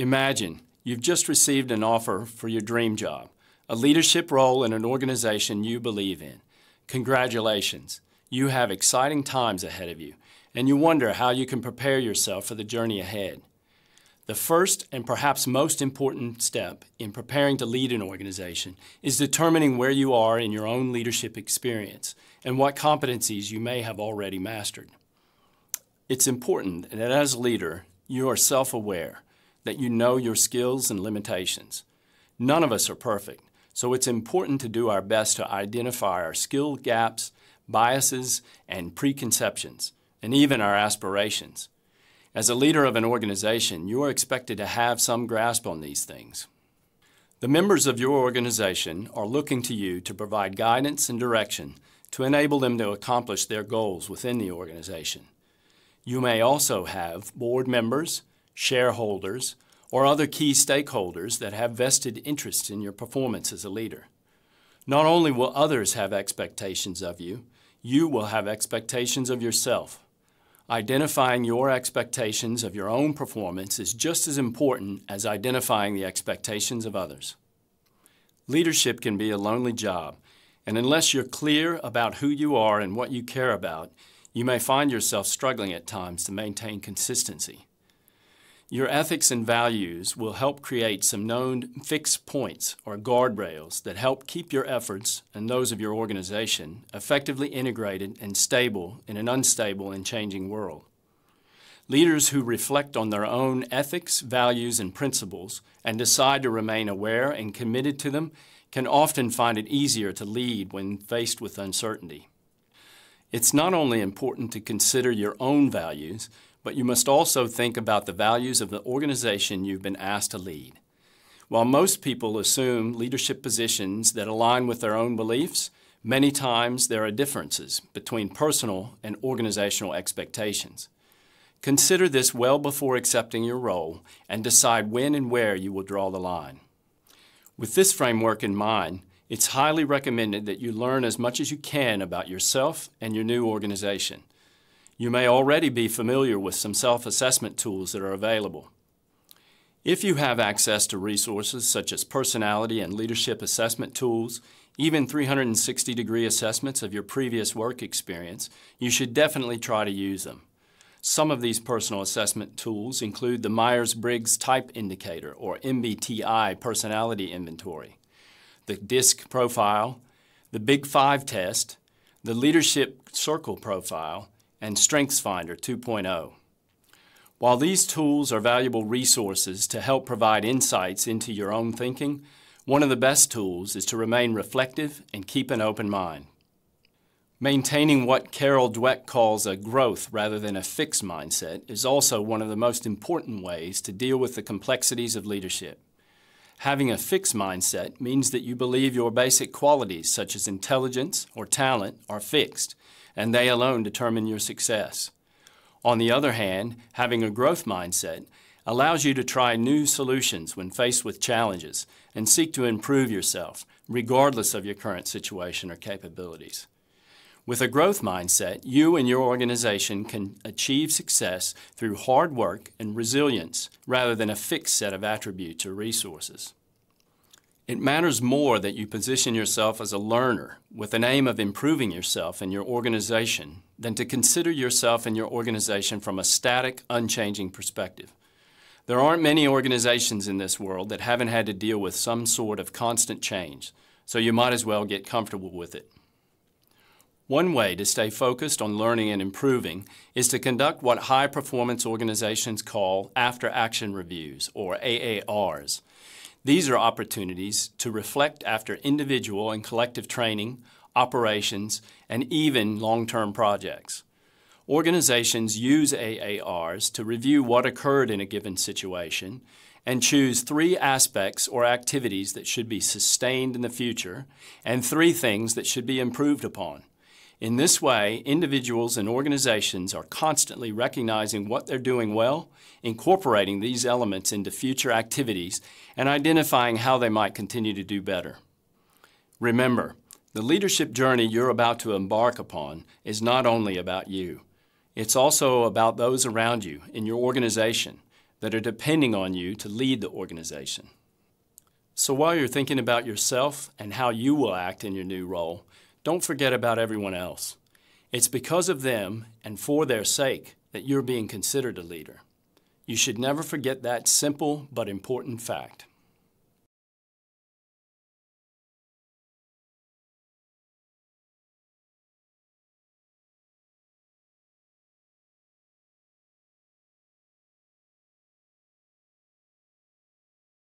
Imagine you've just received an offer for your dream job, a leadership role in an organization you believe in. Congratulations. You have exciting times ahead of you, and you wonder how you can prepare yourself for the journey ahead. The first and perhaps most important step in preparing to lead an organization is determining where you are in your own leadership experience and what competencies you may have already mastered. It's important that as a leader, you are self aware that you know your skills and limitations. None of us are perfect, so it's important to do our best to identify our skill gaps, biases, and preconceptions, and even our aspirations. As a leader of an organization, you are expected to have some grasp on these things. The members of your organization are looking to you to provide guidance and direction to enable them to accomplish their goals within the organization. You may also have board members, shareholders, or other key stakeholders that have vested interests in your performance as a leader. Not only will others have expectations of you, you will have expectations of yourself. Identifying your expectations of your own performance is just as important as identifying the expectations of others. Leadership can be a lonely job, and unless you're clear about who you are and what you care about, you may find yourself struggling at times to maintain consistency. Your ethics and values will help create some known fixed points or guardrails that help keep your efforts and those of your organization effectively integrated and stable in an unstable and changing world. Leaders who reflect on their own ethics, values, and principles and decide to remain aware and committed to them can often find it easier to lead when faced with uncertainty. It's not only important to consider your own values, but you must also think about the values of the organization you've been asked to lead. While most people assume leadership positions that align with their own beliefs, many times there are differences between personal and organizational expectations. Consider this well before accepting your role and decide when and where you will draw the line. With this framework in mind, it's highly recommended that you learn as much as you can about yourself and your new organization. You may already be familiar with some self-assessment tools that are available. If you have access to resources such as personality and leadership assessment tools, even 360 degree assessments of your previous work experience, you should definitely try to use them. Some of these personal assessment tools include the Myers Briggs Type Indicator, or MBTI, personality inventory, the DISC profile, the Big Five test, the Leadership Circle profile, and StrengthsFinder 2.0. While these tools are valuable resources to help provide insights into your own thinking, one of the best tools is to remain reflective and keep an open mind. Maintaining what Carol Dweck calls a growth rather than a fixed mindset is also one of the most important ways to deal with the complexities of leadership. Having a fixed mindset means that you believe your basic qualities, such as intelligence or talent, are fixed, and they alone determine your success. On the other hand, having a growth mindset allows you to try new solutions when faced with challenges and seek to improve yourself, regardless of your current situation or capabilities. With a growth mindset, you and your organization can achieve success through hard work and resilience rather than a fixed set of attributes or resources. It matters more that you position yourself as a learner with an aim of improving yourself and your organization than to consider yourself and your organization from a static, unchanging perspective. There aren't many organizations in this world that haven't had to deal with some sort of constant change, so you might as well get comfortable with it. One way to stay focused on learning and improving is to conduct what high performance organizations call after action reviews, or AARs. These are opportunities to reflect after individual and collective training, operations, and even long term projects. Organizations use AARs to review what occurred in a given situation and choose three aspects or activities that should be sustained in the future and three things that should be improved upon. In this way, individuals and organizations are constantly recognizing what they're doing well, incorporating these elements into future activities, and identifying how they might continue to do better. Remember, the leadership journey you're about to embark upon is not only about you. It's also about those around you in your organization that are depending on you to lead the organization. So while you're thinking about yourself and how you will act in your new role, don't forget about everyone else. It's because of them and for their sake that you're being considered a leader. You should never forget that simple but important fact.